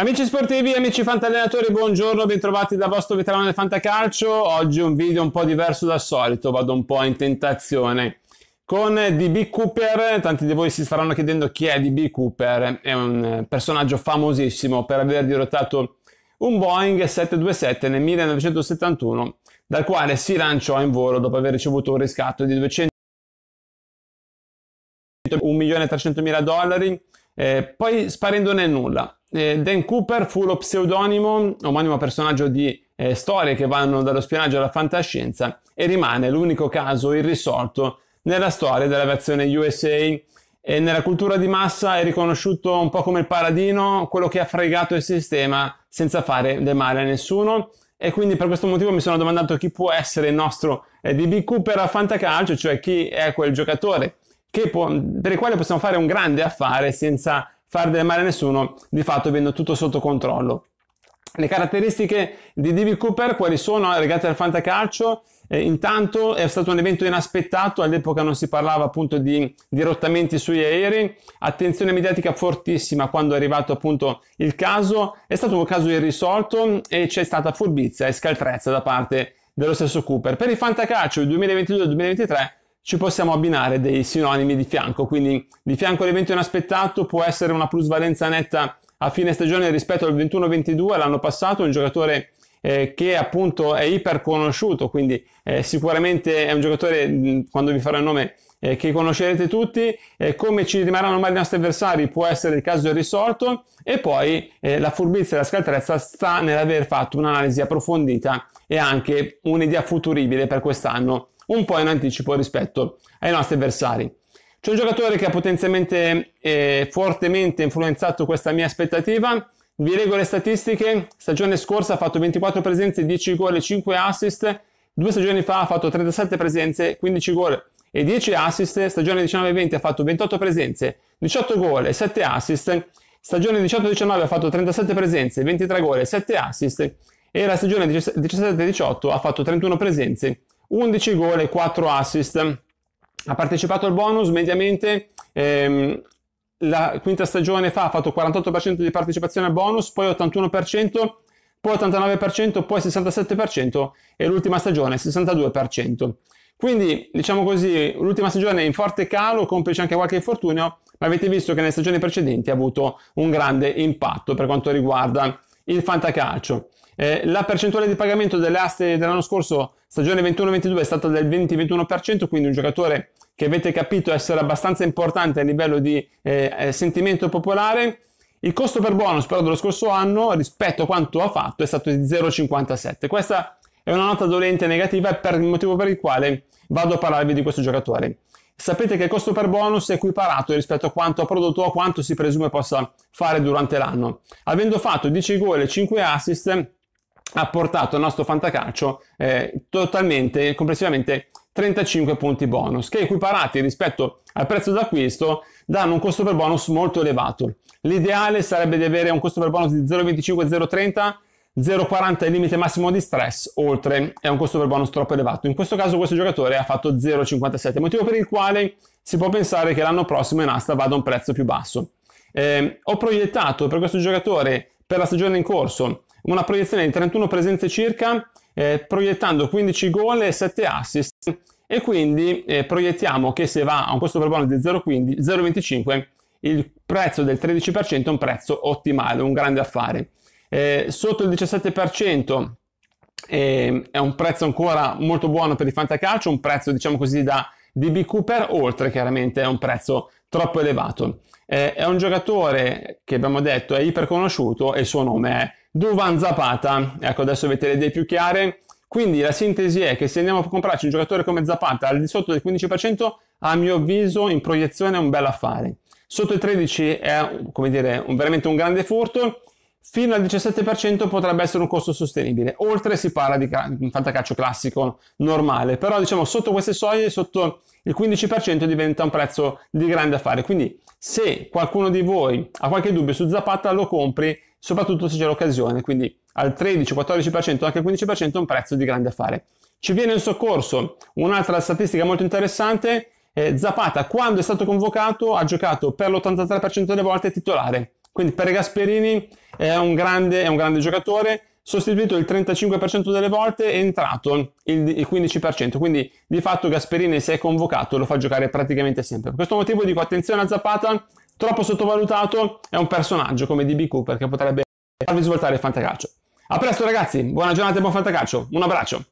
Amici sportivi, amici fantallenatori, buongiorno, bentrovati dal vostro veterano del fantacalcio. Oggi un video un po' diverso dal solito, vado un po' in tentazione. Con DB Cooper, tanti di voi si staranno chiedendo chi è DB Cooper, è un eh, personaggio famosissimo per aver dirottato un Boeing 727 nel 1971, dal quale si lanciò in volo dopo aver ricevuto un riscatto di 200 1.300.000 dollari eh, poi sparendo nel nulla. Eh, Dan Cooper fu lo pseudonimo, omonimo personaggio di eh, storie che vanno dallo spionaggio alla fantascienza e rimane l'unico caso irrisolto nella storia della versione USA e nella cultura di massa è riconosciuto un po' come il paradino, quello che ha fregato il sistema senza fare del male a nessuno e quindi per questo motivo mi sono domandato chi può essere il nostro eh, DB Cooper a fantacalcio, cioè chi è quel giocatore può, per il quale possiamo fare un grande affare senza far del male a nessuno, di fatto avendo tutto sotto controllo. Le caratteristiche di Divi Cooper quali sono legate al fantacalcio? Eh, intanto è stato un evento inaspettato, all'epoca non si parlava appunto di dirottamenti sugli aerei, attenzione mediatica fortissima quando è arrivato appunto il caso, è stato un caso irrisolto e c'è stata furbizia e scaltrezza da parte dello stesso Cooper. Per il fantacalcio 2022-2023 ci possiamo abbinare dei sinonimi di fianco, quindi di fianco all'evento inaspettato può essere una plusvalenza netta a fine stagione rispetto al 21-22 l'anno passato, un giocatore eh, che appunto è iper conosciuto, quindi eh, sicuramente è un giocatore, quando vi farò il nome, eh, che conoscerete tutti, eh, come ci rimarranno mai i nostri avversari può essere il caso del risolto. e poi eh, la furbizia e la scaltrezza sta nell'aver fatto un'analisi approfondita e anche un'idea futuribile per quest'anno un po' in anticipo rispetto ai nostri avversari. C'è un giocatore che ha potenzialmente eh, fortemente influenzato questa mia aspettativa. Vi leggo le statistiche. Stagione scorsa ha fatto 24 presenze, 10 gol e 5 assist. Due stagioni fa ha fatto 37 presenze, 15 gol e 10 assist. Stagione 19-20 ha fatto 28 presenze, 18 gol e 7 assist. Stagione 18-19 ha fatto 37 presenze, 23 gol e 7 assist. E la stagione 17-18 ha fatto 31 presenze, 11 gol e 4 assist. Ha partecipato al bonus mediamente ehm, la quinta stagione fa ha fatto 48% di partecipazione al bonus, poi 81%, poi 89%, poi 67% e l'ultima stagione 62%. Quindi, diciamo così, l'ultima stagione è in forte calo, complice anche qualche infortunio, ma avete visto che nelle stagioni precedenti ha avuto un grande impatto per quanto riguarda il fantacalcio. Eh, la percentuale di pagamento delle aste dell'anno scorso Stagione 21-22 è stata del 20-21%, quindi un giocatore che avete capito essere abbastanza importante a livello di eh, eh, sentimento popolare. Il costo per bonus però dello scorso anno rispetto a quanto ha fatto è stato di 0,57. Questa è una nota dolente e negativa per il motivo per il quale vado a parlarvi di questo giocatore. Sapete che il costo per bonus è equiparato rispetto a quanto ha prodotto o a quanto si presume possa fare durante l'anno. Avendo fatto 10 gol e 5 assist, ha portato al nostro fantacalcio eh, totalmente, complessivamente 35 punti bonus, che equiparati rispetto al prezzo d'acquisto danno un costo per bonus molto elevato. L'ideale sarebbe di avere un costo per bonus di 0,25-0,30, 0,40 il limite massimo di stress, oltre è un costo per bonus troppo elevato. In questo caso questo giocatore ha fatto 0,57, motivo per il quale si può pensare che l'anno prossimo in asta vada a un prezzo più basso. Eh, ho proiettato per questo giocatore per la stagione in corso una proiezione di 31 presenze circa, eh, proiettando 15 gol e 7 assist e quindi eh, proiettiamo che se va a un costo per bonus di 0,25 il prezzo del 13% è un prezzo ottimale, un grande affare. Eh, sotto il 17% ehm, è un prezzo ancora molto buono per il fantacalcio, un prezzo diciamo così da DB Cooper, oltre chiaramente è un prezzo troppo elevato. Eh, è un giocatore che abbiamo detto è iperconosciuto e il suo nome è Duvan Zapata, ecco adesso avete le idee più chiare. Quindi la sintesi è che se andiamo a comprarci un giocatore come Zapata al di sotto del 15%, a mio avviso in proiezione è un bel affare. Sotto il 13% è come dire, un, veramente un grande furto, fino al 17% potrebbe essere un costo sostenibile. Oltre si parla di ca- fantacaccio classico normale, però diciamo sotto queste soglie, sotto il 15% diventa un prezzo di grande affare. Quindi se qualcuno di voi ha qualche dubbio su Zapata lo compri soprattutto se c'è l'occasione, quindi al 13, 14%, anche al 15% è un prezzo di grande affare. Ci viene in soccorso un'altra statistica molto interessante, eh, Zapata quando è stato convocato ha giocato per l'83% delle volte titolare, quindi per Gasperini è un grande, è un grande giocatore, sostituito il 35% delle volte è entrato il 15%, quindi di fatto Gasperini se è convocato lo fa giocare praticamente sempre. Per questo motivo dico attenzione a Zapata, Troppo sottovalutato è un personaggio come DB Cooper che potrebbe farvi svoltare il fantacalcio. A presto ragazzi, buona giornata e buon fantacalcio. Un abbraccio.